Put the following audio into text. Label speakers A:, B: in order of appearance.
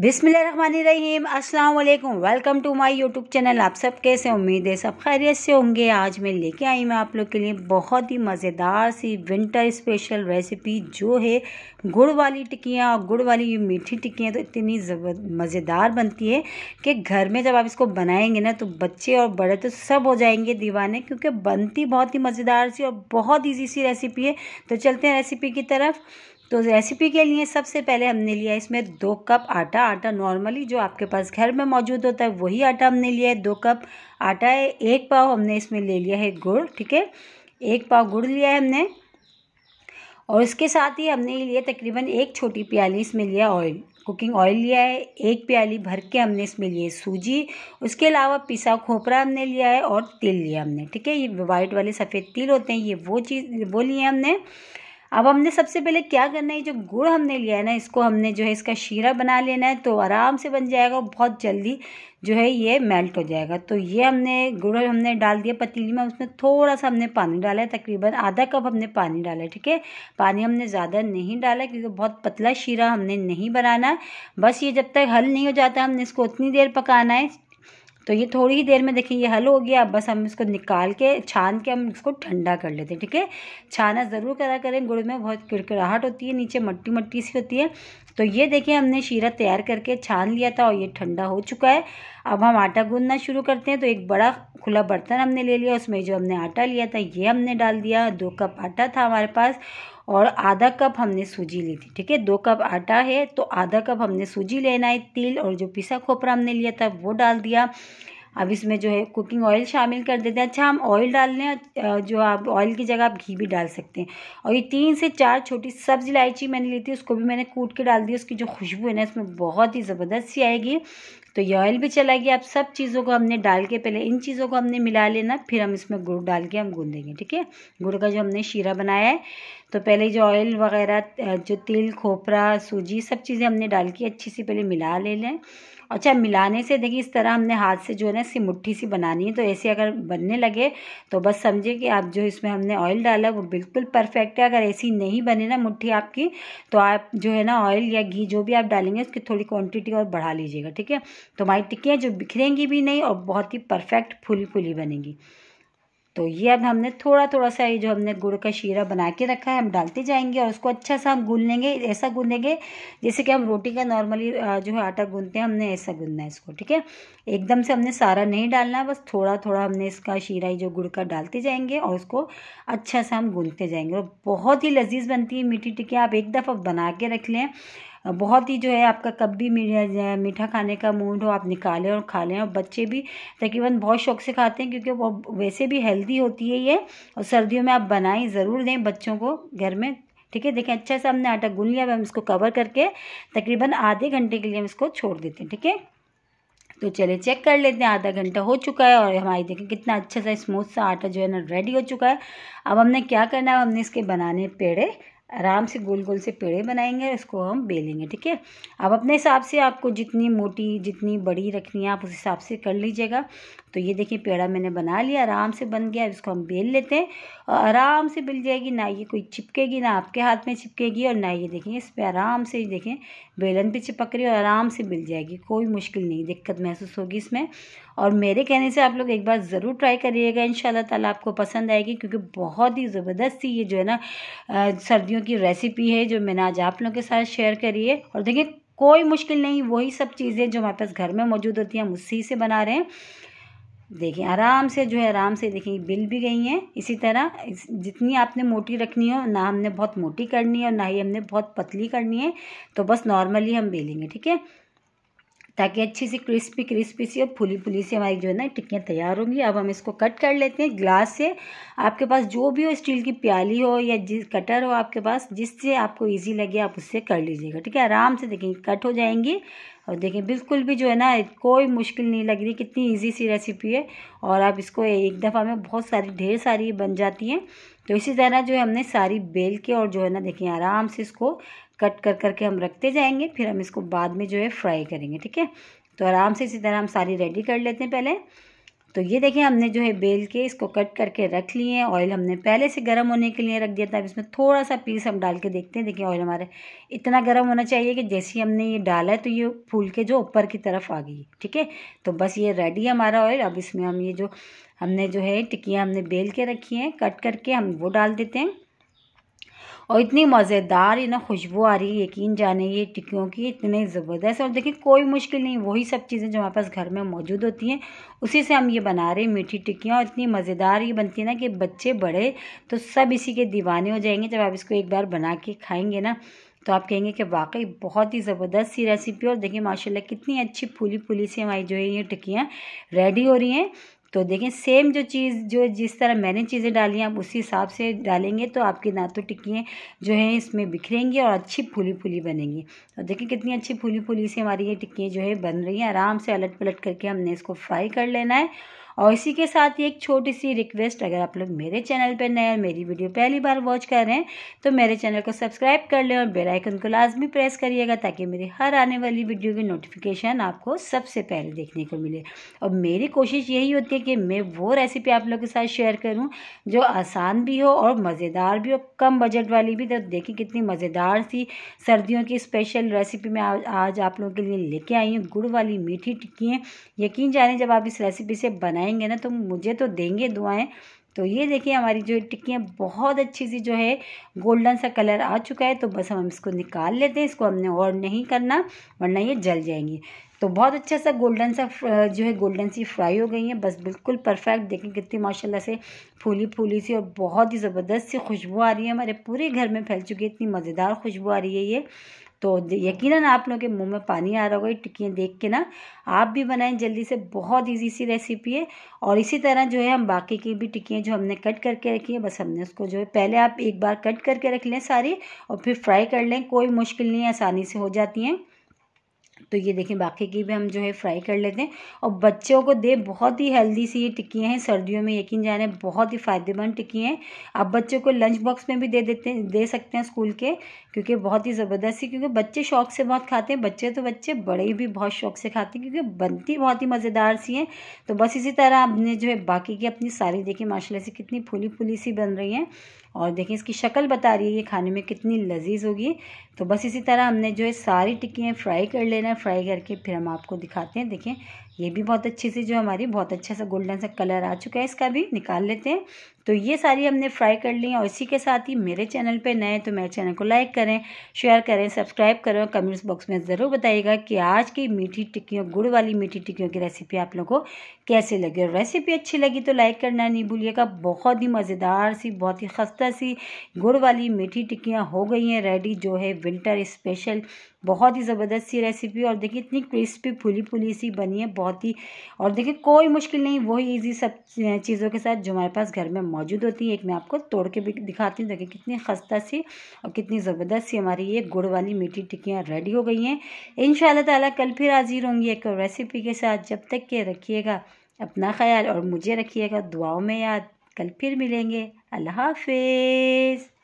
A: बिसमीम अल्लाम welcome to my YouTube channel आप सब कैसे उम्मीद है सब खैरियत से होंगे आज मैं लेके आई मैं आप लोग के लिए बहुत ही मज़ेदार सी विंटर स्पेशल रेसिपी जो है गुड़ वाली टिक्कियाँ और गुड़ वाली ये मीठी टिक्कियाँ तो इतनी मज़ेदार बनती है कि घर में जब आप इसको बनाएंगे ना तो बच्चे और बड़े तो सब हो जाएंगे दीवाने क्योंकि बनती बहुत ही मज़ेदार सी और बहुत ईजी सी रेसिपी है तो चलते हैं रेसिपी की तरफ तो रेसिपी के लिए सबसे पहले हमने लिया इसमें दो कप आटा आटा नॉर्मली जो आपके पास घर में मौजूद होता है वही आटा हमने लिया है दो कप आटा है एक पाव हमने इसमें ले लिया है गुड़ ठीक है एक पाव गुड़ लिया है हमने और इसके साथ ही हमने लिया तकरीबन एक छोटी प्याली इसमें लिया ऑयल कुकिंग ऑयल लिया है एक प्याली भर के हमने इसमें लिए सूजी उसके अलावा पिसा खोपरा हमने लिया है और तिल लिया हमने ठीक है ये वाइट वाले सफ़ेद तिल होते हैं ये वो चीज़ वो लिए हमने अब हमने सबसे पहले क्या करना है जो गुड़ हमने लिया है ना इसको हमने जो है इसका शीरा बना लेना है तो आराम से बन जाएगा बहुत जल्दी जो है ये मेल्ट हो जाएगा तो ये हमने गुड़ हमने डाल दिया पतीली में उसमें थोड़ा सा हमने पानी डाला है तकरीबन आधा कप हमने पानी डाला है ठीक है पानी हमने ज़्यादा नहीं डाला क्योंकि बहुत पतला शीरा हमने नहीं बनाना बस ये जब तक हल नहीं हो जाता हमने इसको उतनी देर पकाना है तो ये थोड़ी ही देर में देखिए ये हल हो गया अब बस हम इसको निकाल के छान के हम इसको ठंडा कर लेते हैं ठीक है छाना ज़रूर करा करें गुड़ में बहुत किड़किड़ाहट होती है नीचे मट्टी मट्टी सी होती है तो ये देखें हमने शीरा तैयार करके छान लिया था और ये ठंडा हो चुका है अब हम आटा गूंदना शुरू करते हैं तो एक बड़ा खुला बर्तन हमने ले लिया उसमें जो हमने आटा लिया था ये हमने डाल दिया दो कप आटा था हमारे पास और आधा कप हमने सूजी ली थी ठीक है दो कप आटा है तो आधा कप हमने सूजी लेना है तिल और जो पिसा खोपरा हमने लिया था वो डाल दिया अब इसमें जो है कुकिंग ऑयल शामिल कर देते हैं अच्छा हम ऑयल डाल लें जो आप ऑयल की जगह आप घी भी डाल सकते हैं और ये तीन से चार छोटी सब्ज़ इलायची मैंने ली थी उसको भी मैंने कूट के डाल दी उसकी जो खुशबू है ना इसमें बहुत ही ज़बरदस्त सी आएगी तो ये ऑयल भी चला गया अब सब चीज़ों को हमने डाल के पहले इन चीज़ों को हमने मिला लेना फिर हम इसमें गुड़ डाल के हम गूंदेंगे ठीक है गुड़ का जो हमने शीरा बनाया है तो पहले जो ऑयल वगैरह जो तिल खोपरा सूजी सब चीज़ें हमने डाल के अच्छी सी पहले मिला ले लें अच्छा मिलाने से देखिए इस तरह हमने हाथ से जो है ना इसकी मुट्ठी सी बनानी है तो ऐसे अगर बनने लगे तो बस समझे कि आप जो इसमें हमने ऑयल डाला वो बिल्कुल परफेक्ट है अगर ऐसी नहीं बने ना मुट्ठी आपकी तो आप जो है ना ऑयल या घी जो भी आप डालेंगे उसकी थोड़ी क्वान्टिटी और बढ़ा लीजिएगा ठीक है तो हमारी टिक्कियाँ जो बिखरेंगी भी नहीं और बहुत ही परफेक्ट फुल फुली बनेगी तो ये अब हमने थोड़ा थोड़ा सा ये जो हमने गुड़ का शीरा बना के रखा है हम डालते जाएंगे और उसको अच्छा सा हम गून लेंगे ऐसा गूंदेंगे जैसे कि हम रोटी का नॉर्मली जो है आटा गूंदते हैं हमने ऐसा गूंदना है इसको ठीक है एकदम से हमने सारा नहीं डालना बस थोड़ा थोड़ा हमने इसका शीरा जो गुड़ का डालते जाएंगे और उसको अच्छा सा हम गूंदते जाएंगे और बहुत ही लजीज बनती है मीठी टिक्कियाँ आप एक दफ़ा बना के रख लें बहुत ही जो है आपका कब भी मीठा खाने का मूड हो आप निकालें और खा लें और बच्चे भी तकरीबन बहुत शौक से खाते हैं क्योंकि वो वैसे भी हेल्दी होती है ये और सर्दियों में आप बनाएं ज़रूर दें बच्चों को घर में ठीक है देखें अच्छा सा हमने आटा गून लिया हम इसको कवर करके तकरीबन आधे घंटे के लिए हम इसको छोड़ देते हैं ठीक है तो चले चेक कर लेते हैं आधा घंटा हो चुका है और हमारी देखें कितना अच्छा सा स्मूथ सा आटा जो है ना रेडी हो चुका है अब हमने क्या करना है हमने इसके बनाने पेड़े आराम से गोल गोल से पेड़े बनाएंगे इसको हम बेलेंगे ठीक है अब अपने हिसाब से आपको जितनी मोटी जितनी बड़ी रखनी है आप उस हिसाब से कर लीजिएगा तो ये देखिए पेड़ा मैंने बना लिया आराम से बन गया इसको हम बेल लेते हैं और आराम से बिल जाएगी ना ये कोई चिपकेगी ना आपके हाथ में चिपकेगी और ना ये देखें इस पर आराम से देखें बेलन पे चिपक रही है और आराम से मिल जाएगी कोई मुश्किल नहीं दिक्कत महसूस होगी इसमें और मेरे कहने से आप लोग एक बार ज़रूर ट्राई करिएगा इन ताला आपको पसंद आएगी क्योंकि बहुत ही ज़बरदस्त सी ये जो है ना सर्दियों की रेसिपी है जो मैंने आज आप लोगों के साथ शेयर करी है और देखिए कोई मुश्किल नहीं वही सब चीज़ें जो हमारे पास घर में मौजूद होती हैं हम उसी से बना रहे हैं देखें आराम से जो है आराम से देखें बिल भी गई हैं इसी तरह जितनी आपने मोटी रखनी हो ना हमने बहुत मोटी करनी है और ना ही हमने बहुत पतली करनी है तो बस नॉर्मली हम बेलेंगे ठीक है ताकि अच्छी सी क्रिस्पी क्रिस्पी सी और फुली फुली सी हमारी जो है ना टिक्कियाँ तैयार होंगी अब हम इसको कट कर लेते हैं ग्लास से आपके पास जो भी हो स्टील की प्याली हो या जिस कटर हो आपके पास जिससे आपको ईजी लगे आप उससे कर लीजिएगा ठीक है आराम से देखेंगे कट हो जाएंगी और देखें बिल्कुल भी जो है ना कोई मुश्किल नहीं लग रही कितनी ईजी सी रेसिपी है और आप इसको एक दफ़ा में बहुत सारी ढेर सारी बन जाती हैं तो इसी तरह जो है हमने सारी बेल के और जो है ना देखें आराम से इसको कट कर करके हम रखते जाएंगे फिर हम इसको बाद में जो है फ्राई करेंगे ठीक है तो आराम से इसी तरह हम सारी रेडी कर लेते हैं पहले तो ये देखें हमने जो है बेल के इसको कट करके रख लिए हैं ऑयल हमने पहले से गर्म होने के लिए रख दिया था अब इसमें थोड़ा सा पीस हम डाल के देखते हैं देखिए ऑयल हमारे इतना गर्म होना चाहिए कि जैसे ही हमने ये डाला है तो ये फूल के जो ऊपर की तरफ आ गई ठीक है तो बस ये रेडी है हमारा ऑयल अब इसमें हम ये जो हमने जो है टिक्कियाँ हमने बेल के रखी हैं कट करके हम वो डाल देते हैं और इतनी मज़ेदार ये ना खुशबू आ रही है यकीन जाने ये टिक्कियों की इतने ज़बरदस्त और देखिए कोई मुश्किल नहीं वही सब चीज़ें जो हमारे पास घर में मौजूद होती हैं उसी से हम ये बना रहे हैं मीठी टिक्कियाँ और इतनी मज़ेदार ये बनती है ना कि बच्चे बड़े तो सब इसी के दीवाने हो जाएंगे जब आप इसको एक बार बना के खाएँगे ना तो आप कहेंगे कि वाकई बहुत ही ज़बरदस्त सी रेसिपी और देखिए माशाल्लाह कितनी अच्छी फूली फूली सी हमारी जो है ये टिक्कियाँ रेडी हो रही हैं तो देखें सेम जो चीज़ जो जिस तरह मैंने चीज़ें डाली हैं आप उसी हिसाब से डालेंगे तो आपकी ना तो टिक्कियाँ जो हैं इसमें बिखरेंगी और अच्छी फूली फूली बनेंगी और देखें कितनी अच्छी फूली फूली से हमारी ये टिक्कियाँ जो है बन रही हैं आराम से अलट पलट करके हमने इसको फ्राई कर लेना है और इसी के साथ ही एक छोटी सी रिक्वेस्ट अगर आप लोग मेरे चैनल पर नए मेरी वीडियो पहली बार वॉच कर रहे हैं तो मेरे चैनल को सब्सक्राइब कर लें और बेलाइकन को लाजमी प्रेस करिएगा ताकि मेरी हर आने वाली वीडियो की नोटिफिकेशन आपको सबसे पहले देखने को मिले और मेरी कोशिश यही होती है कि मैं वो रेसिपी आप लोगों के साथ शेयर करूँ जो आसान भी हो और मज़ेदार भी हो कम बजट वाली भी तो देखिए कितनी मज़ेदार सी सर्दियों की स्पेशल रेसिपी मैं आज, आप लोगों के लिए लेके आई हूँ गुड़ वाली मीठी टिक्की यकीन जाने जब आप इस रेसिपी से बनाए बनाएंगे ना तो मुझे तो देंगे दुआएं तो ये देखिए हमारी जो टिक्कियाँ बहुत अच्छी सी जो है गोल्डन सा कलर आ चुका है तो बस हम इसको निकाल लेते हैं इसको हमने और नहीं करना वरना ये जल जाएंगी तो बहुत अच्छा सा गोल्डन सा जो है गोल्डन सी फ्राई हो गई है बस बिल्कुल परफेक्ट देखें कितनी माशाल्लाह से फूली फूली सी और बहुत ही ज़बरदस्त सी खुशबू आ रही है हमारे पूरे घर में फैल चुकी है इतनी मज़ेदार खुशबू आ रही है ये तो यकीनन आप लोगों के मुंह में पानी आ रहा होगा ये टिक्कियाँ देख के ना आप भी बनाएं जल्दी से बहुत इजी सी रेसिपी है और इसी तरह जो है हम बाकी की भी टिक्कियाँ जो हमने कट करके रखी है बस हमने उसको जो है पहले आप एक बार कट करके रख लें सारी और फिर फ्राई कर लें कोई मुश्किल नहीं आसानी से हो जाती हैं तो ये देखें बाकी की भी हम जो है फ्राई कर लेते हैं और बच्चों को दे बहुत ही हेल्दी सी ये टिक्कियाँ हैं सर्दियों में यकीन जाने बहुत ही फ़ायदेमंद टिक्कियाँ हैं आप बच्चों को लंच बॉक्स में भी दे देते दे सकते हैं स्कूल के क्योंकि बहुत ही ज़बरदस्त है क्योंकि बच्चे शौक से बहुत खाते हैं बच्चे तो बच्चे बड़े भी बहुत शौक से खाते हैं क्योंकि बनती बहुत ही मज़ेदार सी हैं तो बस इसी तरह आपने जो है बाकी की अपनी सारी देखी माशाला से कितनी फूली फूली सी बन रही हैं और देखें इसकी शक्ल बता रही है ये खाने में कितनी लजीज होगी तो बस इसी तरह हमने जो है सारी टिक्कियाँ फ्राई कर लेना है फ्राई करके फिर हम आपको दिखाते हैं देखें ये भी बहुत अच्छी सी जो हमारी बहुत अच्छा सा गोल्डन सा कलर आ चुका है इसका भी निकाल लेते हैं तो ये सारी हमने फ्राई कर ली है और इसी के साथ ही मेरे चैनल पे नए तो मेरे चैनल को लाइक करें शेयर करें सब्सक्राइब करें और कमेंट्स बॉक्स में ज़रूर बताइएगा कि आज की मीठी टिक्कियों गुड़ वाली मीठी टिक्कियों की रेसिपी आप लोगों को कैसे लगी और रेसिपी अच्छी लगी तो लाइक करना नहीं भूलिएगा बहुत ही मज़ेदार सी बहुत ही खस्ता सी गुड़ वाली मीठी टिक्कियाँ हो गई हैं रेडी जो है विंटर स्पेशल बहुत ही ज़बरदस्त सी रेसिपी और देखिए इतनी क्रिस्पी फुली फुली सी बनी है बहुत ही और देखिए कोई मुश्किल नहीं वही ईजी सब चीज़ों के साथ जो हमारे पास घर में मौजूद होती है एक मैं आपको तोड़ के भी दिखाती हूँ देखिए कितनी खस्ता सी और कितनी ज़बरदस्त सी हमारी ये गुड़ वाली मीठी टिक्कियाँ रेडी हो गई हैं इन शाला कल फिर हाजिर होंगी एक रेसिपी के साथ जब तक के रखिएगा अपना ख्याल और मुझे रखिएगा दुआओं में याद कल फिर मिलेंगे अल्लाह हाफिज़